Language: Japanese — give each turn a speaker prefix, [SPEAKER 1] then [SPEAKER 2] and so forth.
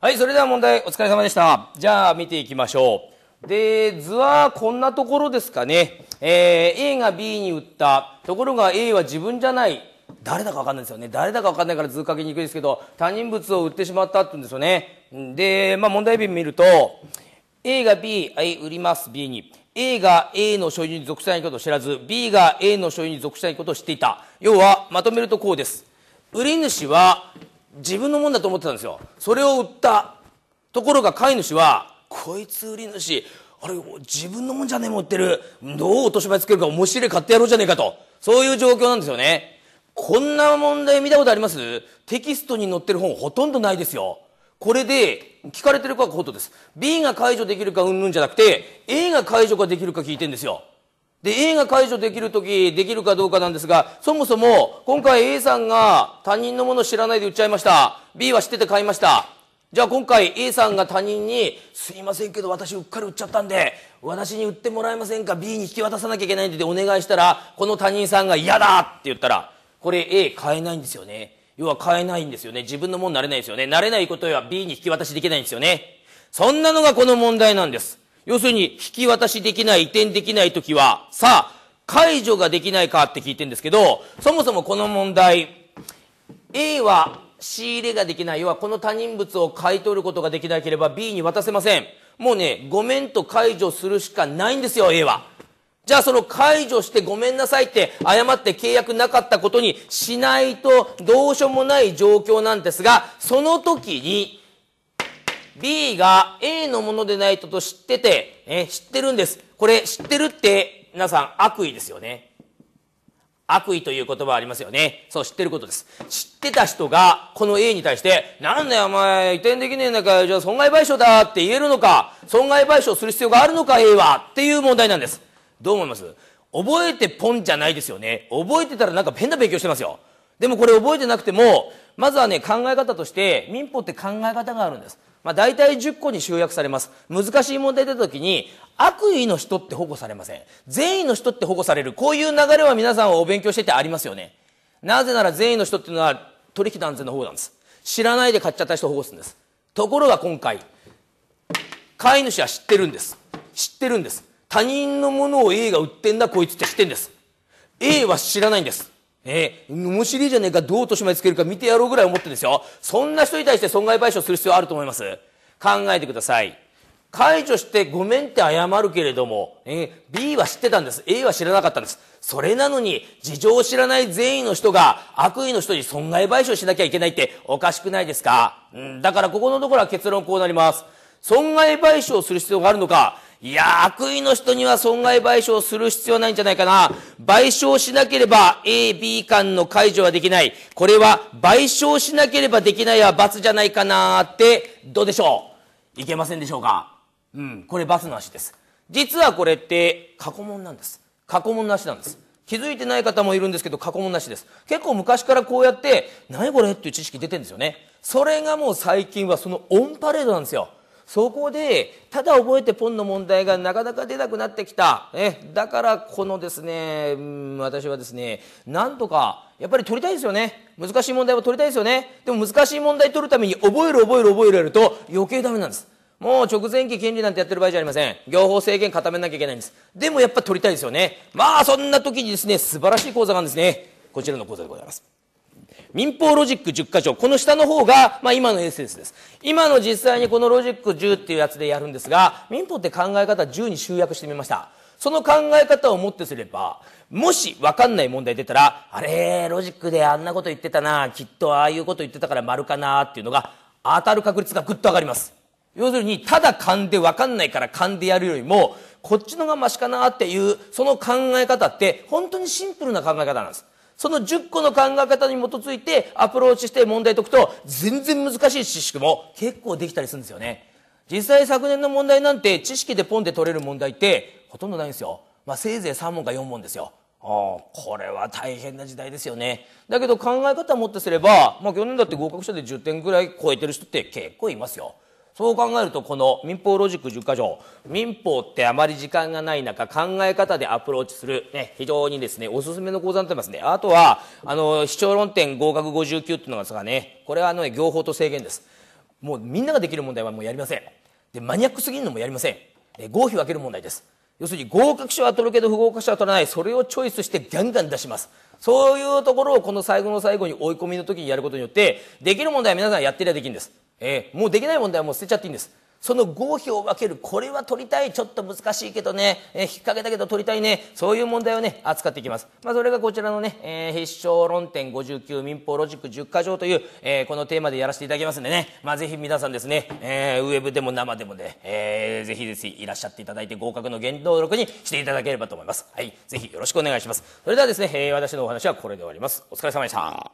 [SPEAKER 1] はい、それでは問題お疲れ様でした。じゃあ見ていきましょう。で、図はこんなところですかね。えー、A が B に打った。ところが A は自分じゃない。誰だかわかんないですよね。誰だかわかんないから図書きにくいですけど、他人物を売ってしまったって言うんですよね。で、まあ問題文見ると、A が B、はい、売ります、B に。A が A の所有に属しないことを知らず、B が A の所有に属しないことを知っていた。要は、まとめるとこうです。売り主は自分のもんだと思ってたんですよそれを売ったところが飼い主はこいつ売り主あれ自分のもんじゃねえもん売ってるどう落とし前つけるか面白い買ってやろうじゃねえかとそういう状況なんですよねこんな問題見たことありますテキストに載ってる本ほとんどないですよこれで聞かれてる子はことです B が解除できるかうんぬんじゃなくて A が解除ができるか聞いてんですよで、A が解除できるとき、できるかどうかなんですが、そもそも、今回 A さんが他人のもの知らないで売っちゃいました。B は知ってて買いました。じゃあ今回 A さんが他人に、すいませんけど私うっかり売っちゃったんで、私に売ってもらえませんか ?B に引き渡さなきゃいけないんでお願いしたら、この他人さんが嫌だって言ったら、これ A 買えないんですよね。要は買えないんですよね。自分のものになれないですよね。なれないことは B に引き渡しできないんですよね。そんなのがこの問題なんです。要するに、引き渡しできない、移転できないときは、さあ、解除ができないかって聞いてるんですけど、そもそもこの問題、A は仕入れができない、要はこの他人物を買い取ることができなければ B に渡せません。もうね、ごめんと解除するしかないんですよ、A は。じゃあその解除してごめんなさいって謝って契約なかったことにしないとどうしようもない状況なんですが、その時に B が A のものでないとと知ってて、え知ってるんです。これ知ってるって皆さん悪意ですよね。悪意という言葉ありますよね。そう、知ってることです。知ってた人が、この A に対して、なんだよお前、移転できねえんだから、じゃあ損害賠償だって言えるのか、損害賠償する必要があるのか、A は、っていう問題なんです。どう思います覚えてポンじゃないですよね。覚えてたらなんか変な勉強してますよ。でもこれ覚えてなくても、まずはね、考え方として、民法って考え方があるんです。まあ、大体10個に集約されます。難しい問題出た時に、悪意の人って保護されません。善意の人って保護される。こういう流れは皆さんお勉強しててありますよね。なぜなら善意の人っていうのは取引断全の方なんです。知らないで買っちゃった人を保護するんです。ところが今回、買い主は知ってるんです。知ってるんです。他人のものを A が売ってんだこいつって知ってんです。A は知らないんです。ええー、面白いじゃねえか、どう落とし前つけるか見てやろうぐらい思ってですよ。そんな人に対して損害賠償する必要あると思います。考えてください。解除してごめんって謝るけれども、えー、B は知ってたんです。A は知らなかったんです。それなのに、事情を知らない善意の人が悪意の人に損害賠償しなきゃいけないっておかしくないですか、うん、だからここのところは結論こうなります。損害賠償する必要があるのか、いや、悪意の人には損害賠償する必要ないんじゃないかな。賠償しなければ A、B 間の解除はできない。これは賠償しなければできないは罰じゃないかなって、どうでしょういけませんでしょうかうん、これ罰の足です。実はこれって過去問なんです。過去問の足なんです。気づいてない方もいるんですけど、過去問なしです。結構昔からこうやって、何これっていう知識出てるんですよね。それがもう最近はそのオンパレードなんですよ。そこでただ覚えてポンの問題がなかなか出なくなってきた、えだからこのですね、うん、私はですねなんとかやっぱり取りたいですよね難しい問題は取りたいですよねでも難しい問題取るために覚える覚える覚えるやると余計ダメなんですもう直前期権利なんてやってる場合じゃありません。業法制限固めなきゃいけないんです。でもやっぱ取りたいですよね。まあそんな時にですね、素晴らしい講座があるんですね。こちらの講座でございます。民法ロジック10箇条。この下の方が、まあ、今のエッセンスです。今の実際にこのロジック10っていうやつでやるんですが、民法って考え方10に集約してみました。その考え方をもってすれば、もしわかんない問題出たら、あれ、ロジックであんなこと言ってたな、きっとああいうこと言ってたから丸かなっていうのが、当たる確率がぐっと上がります。要するに、ただ勘でわかんないから勘でやるよりも、こっちのがマシかなっていう、その考え方って、本当にシンプルな考え方なんです。その10個の考え方に基づいてアプローチして問題解くと、全然難しい知識も結構できたりするんですよね。実際昨年の問題なんて知識でポンで取れる問題ってほとんどないんですよ。まあ、せいぜい3問か4問ですよ。ああ、これは大変な時代ですよね。だけど考え方をもってすれば、まあ去年だって合格者で10点ぐらい超えてる人って結構いますよ。そう考えるとこの民放ロジック10か条民法ってあまり時間がない中考え方でアプローチする、ね、非常にですねおすすめの講座になってますねあとはあの視聴論点合格59っていうのがねこれはあの、ね、業法と制限ですもうみんなができる問題はもうやりませんでマニアックすぎるのもやりません合否分ける問題です要するに合格者は取るけど不合格者は取らないそれをチョイスしてガンガン出しますそういうところをこの最後の最後に追い込みの時にやることによってできる問題は皆さんやってりゃできるんですえー、もうできない問題はもう捨てちゃっていいんですその合否を分けるこれは取りたいちょっと難しいけどね、えー、引っ掛けたけど取りたいねそういう問題をね扱っていきます、まあ、それがこちらのね、えー、必勝論点59民法ロジック10か条という、えー、このテーマでやらせていただきますんでね、まあ、ぜひ皆さんですね、えー、ウェブでも生でもね、えー、ぜひぜひいらっしゃっていただいて合格の原動力にしていただければと思いますはいぜひよろしくお願いしますそれではですね、えー、私のお話はこれで終わりますお疲れ様でした